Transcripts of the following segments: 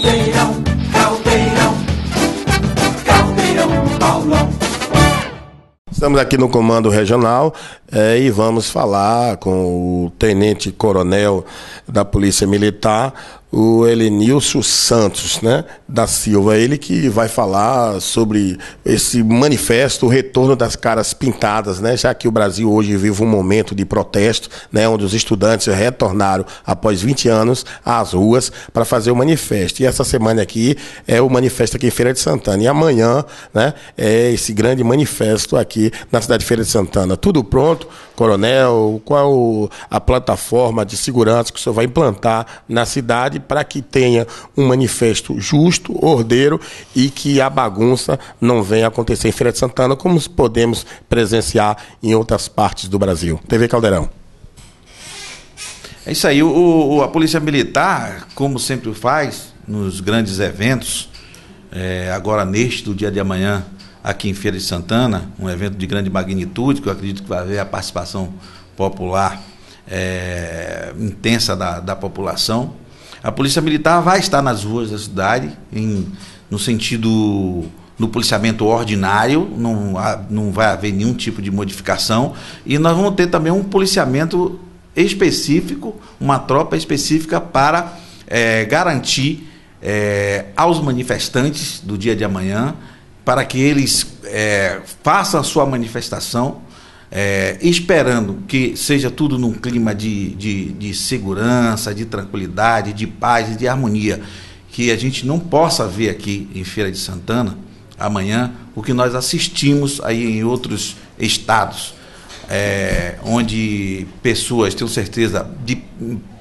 Caldeirão, Caldeirão, Caldeirão Paulão. Estamos aqui no Comando Regional é, e vamos falar com o Tenente Coronel da Polícia Militar, o Helenilson Santos né, da Silva, ele que vai falar sobre esse manifesto, o retorno das caras pintadas, né, já que o Brasil hoje vive um momento de protesto, né, onde os estudantes retornaram após 20 anos às ruas para fazer o manifesto. E essa semana aqui é o manifesto aqui em Feira de Santana. E amanhã né, é esse grande manifesto aqui na cidade de Feira de Santana. Tudo pronto, coronel? Qual a plataforma de segurança que o senhor vai implantar na cidade? para que tenha um manifesto justo, ordeiro e que a bagunça não venha acontecer em Feira de Santana, como podemos presenciar em outras partes do Brasil. TV Caldeirão. É isso aí. O, a Polícia Militar, como sempre faz nos grandes eventos, é, agora neste do dia de amanhã, aqui em Feira de Santana, um evento de grande magnitude, que eu acredito que vai haver a participação popular é, intensa da, da população. A Polícia Militar vai estar nas ruas da cidade, em, no sentido do policiamento ordinário, não, há, não vai haver nenhum tipo de modificação. E nós vamos ter também um policiamento específico, uma tropa específica para é, garantir é, aos manifestantes do dia de amanhã para que eles é, façam a sua manifestação é, esperando que seja tudo num clima de, de, de segurança, de tranquilidade, de paz e de harmonia, que a gente não possa ver aqui em Feira de Santana amanhã o que nós assistimos aí em outros estados. É, onde pessoas, tenho certeza, de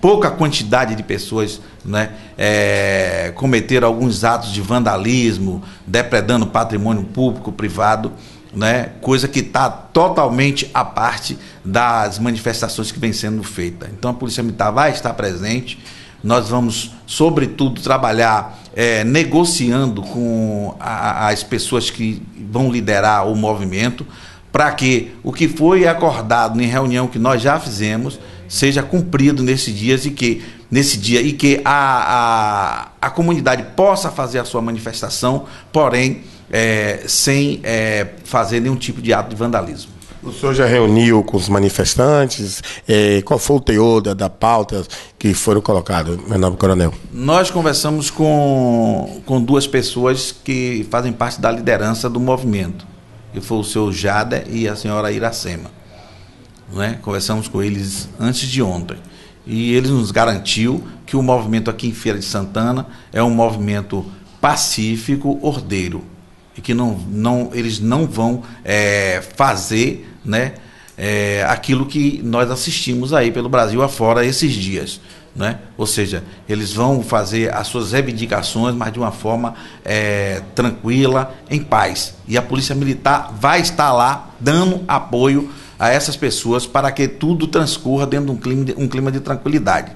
pouca quantidade de pessoas né, é, cometeram alguns atos de vandalismo, depredando patrimônio público, privado, né? coisa que está totalmente à parte das manifestações que vem sendo feita. Então a Polícia Militar vai estar presente, nós vamos, sobretudo, trabalhar é, negociando com a, as pessoas que vão liderar o movimento para que o que foi acordado em reunião que nós já fizemos seja cumprido nesses dias e que nesse dia e que a, a, a comunidade possa fazer a sua manifestação, porém é, sem é, fazer nenhum tipo de ato de vandalismo. O senhor já reuniu com os manifestantes? É, qual foi o teor da, da pauta que foram colocadas, meu nome é coronel? Nós conversamos com, com duas pessoas que fazem parte da liderança do movimento que foi o seu Jada e a senhora Iracema. Né? Conversamos com eles antes de ontem. E ele nos garantiu que o movimento aqui em Feira de Santana é um movimento pacífico, ordeiro. E que não, não, eles não vão é, fazer né, é, aquilo que nós assistimos aí pelo Brasil afora esses dias. Né? Ou seja, eles vão fazer as suas reivindicações, mas de uma forma é, tranquila, em paz. E a Polícia Militar vai estar lá dando apoio a essas pessoas para que tudo transcorra dentro de um clima de, um clima de tranquilidade.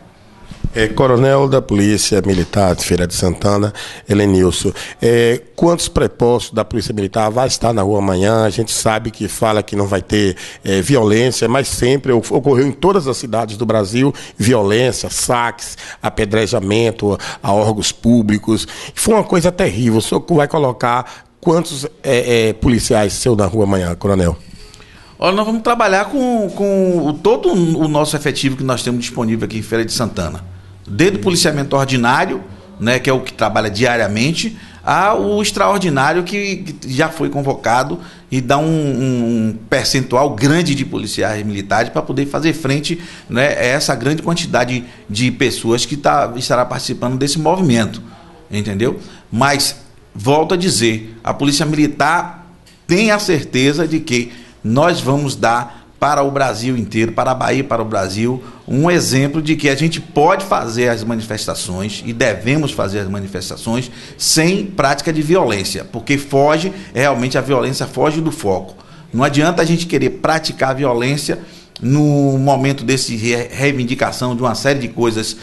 É, coronel da Polícia Militar de Feira de Santana, Helenilson, é, quantos prepostos da Polícia Militar vai estar na rua amanhã? A gente sabe que fala que não vai ter é, violência, mas sempre ocorreu em todas as cidades do Brasil violência, saques, apedrejamento a órgãos públicos. Foi uma coisa terrível. O senhor vai colocar quantos é, é, policiais seu na rua amanhã, coronel? Olha, nós vamos trabalhar com, com todo o nosso efetivo que nós temos disponível aqui em Feira de Santana desde o policiamento ordinário, né, que é o que trabalha diariamente, ao extraordinário que já foi convocado e dá um, um percentual grande de policiais militares para poder fazer frente né, a essa grande quantidade de pessoas que tá, estará participando desse movimento. Entendeu? Mas, volto a dizer, a Polícia Militar tem a certeza de que nós vamos dar para o Brasil inteiro, para a Bahia, para o Brasil, um exemplo de que a gente pode fazer as manifestações e devemos fazer as manifestações sem prática de violência, porque foge, realmente a violência foge do foco. Não adianta a gente querer praticar violência no momento desse reivindicação de uma série de coisas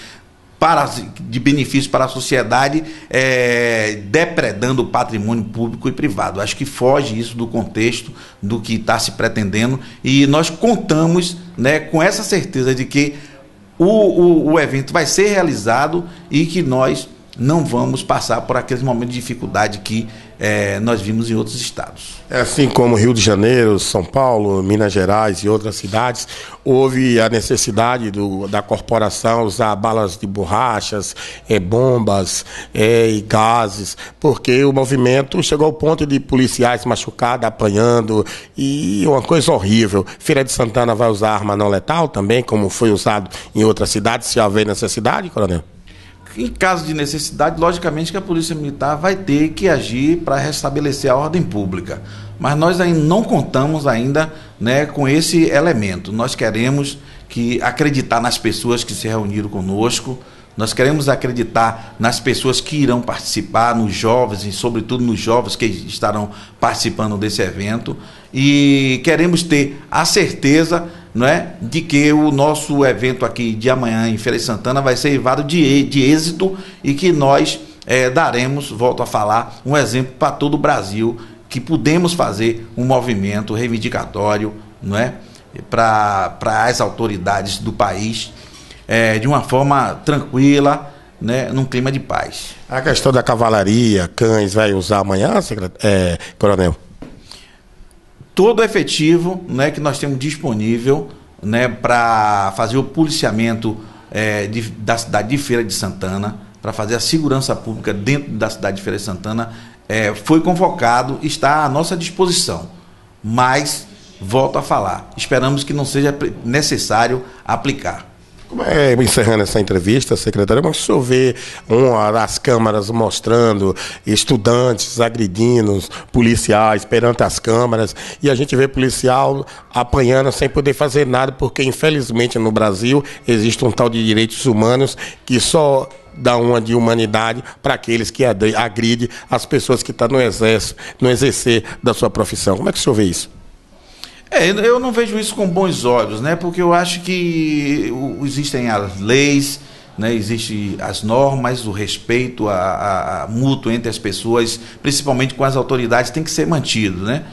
para, de benefício para a sociedade, é, depredando o patrimônio público e privado. Acho que foge isso do contexto do que está se pretendendo e nós contamos né, com essa certeza de que o, o, o evento vai ser realizado e que nós não vamos passar por aqueles momentos de dificuldade que é, nós vimos em outros estados. É assim como Rio de Janeiro, São Paulo, Minas Gerais e outras cidades, houve a necessidade do, da corporação usar balas de borrachas, é, bombas é, e gases, porque o movimento chegou ao ponto de policiais machucados, apanhando, e uma coisa horrível. Feira de Santana vai usar arma não letal também, como foi usado em outras cidades, se houver necessidade, coronel? Em caso de necessidade, logicamente que a Polícia Militar vai ter que agir para restabelecer a ordem pública. Mas nós ainda não contamos ainda né, com esse elemento. Nós queremos que acreditar nas pessoas que se reuniram conosco, nós queremos acreditar nas pessoas que irão participar, nos jovens e, sobretudo, nos jovens que estarão participando desse evento. E queremos ter a certeza não é? de que o nosso evento aqui de amanhã em Feira de Santana vai ser levado de, de êxito e que nós é, daremos, volto a falar, um exemplo para todo o Brasil que podemos fazer um movimento reivindicatório, não é? Para as autoridades do país, é, de uma forma tranquila, né, num clima de paz. A questão da cavalaria, cães, vai usar amanhã, é, coronel? todo o efetivo né, que nós temos disponível né, para fazer o policiamento é, de, da cidade de Feira de Santana, para fazer a segurança pública dentro da cidade de Feira de Santana, é, foi convocado, está à nossa disposição. Mas, volto a falar, esperamos que não seja necessário aplicar. Como é, encerrando essa entrevista, secretária, mas o senhor vê uma, as câmaras mostrando estudantes agredindo policiais perante as câmaras, e a gente vê policial apanhando sem poder fazer nada, porque infelizmente no Brasil existe um tal de direitos humanos que só dá uma de humanidade para aqueles que agride as pessoas que estão tá no exército, no exercer da sua profissão. Como é que o senhor vê isso? É, eu não vejo isso com bons olhos, né? Porque eu acho que existem as leis, né? Existem as normas, o respeito a, a, a mútuo entre as pessoas, principalmente com as autoridades, tem que ser mantido, né?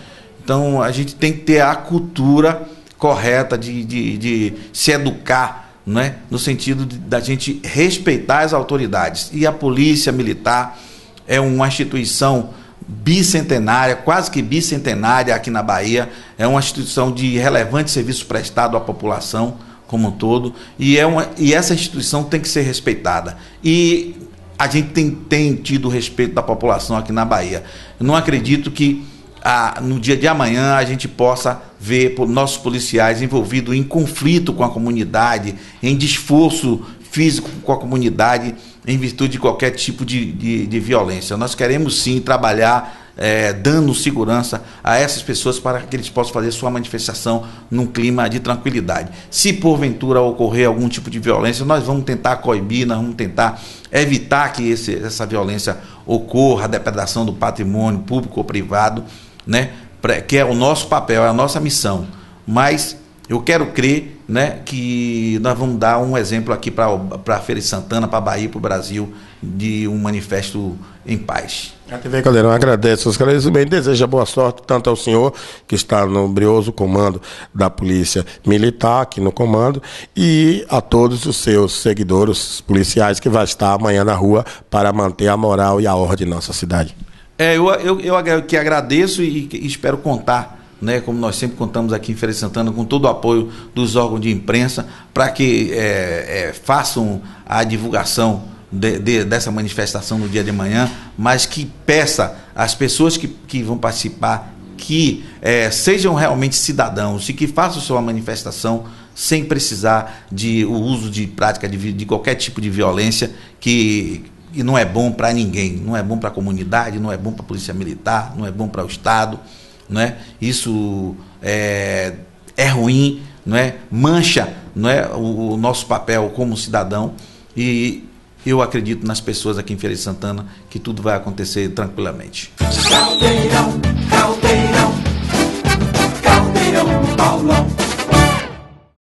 Então a gente tem que ter a cultura correta de, de, de se educar, né? No sentido da gente respeitar as autoridades. E a polícia militar é uma instituição bicentenária, quase que bicentenária aqui na Bahia. É uma instituição de relevante serviço prestado à população como um todo. E, é uma, e essa instituição tem que ser respeitada. E a gente tem, tem tido respeito da população aqui na Bahia. Eu não acredito que no dia de amanhã a gente possa ver nossos policiais envolvidos em conflito com a comunidade, em desforço físico com a comunidade em virtude de qualquer tipo de, de, de violência. Nós queremos sim trabalhar é, dando segurança a essas pessoas para que eles possam fazer sua manifestação num clima de tranquilidade. Se porventura ocorrer algum tipo de violência, nós vamos tentar coibir, nós vamos tentar evitar que esse, essa violência ocorra, a depredação do patrimônio público ou privado, né? que é o nosso papel, é a nossa missão. Mas eu quero crer né, que nós vamos dar um exemplo aqui para a Feira de Santana, para a Bahia, para o Brasil, de um manifesto em paz. A TV Caldeirão agradece os bem deseja boa sorte tanto ao senhor, que está no brioso comando da Polícia Militar, aqui no comando, e a todos os seus seguidores policiais que vai estar amanhã na rua para manter a moral e a ordem de nossa cidade. É, eu, eu, eu que agradeço e, e espero contar né, como nós sempre contamos aqui em Feira de Santana, com todo o apoio dos órgãos de imprensa, para que é, é, façam a divulgação de, de, dessa manifestação no dia de amanhã, mas que peça às pessoas que, que vão participar que é, sejam realmente cidadãos e que façam sua manifestação sem precisar de o uso de prática de, de qualquer tipo de violência que não é bom para ninguém, não é bom para a comunidade, não é bom para a polícia militar, não é bom para o Estado não é? Isso é, é ruim, não é? Mancha, não é o, o nosso papel como cidadão e eu acredito nas pessoas aqui em Feira de Santana que tudo vai acontecer tranquilamente. Caldeirão, caldeirão, caldeirão, Paulão.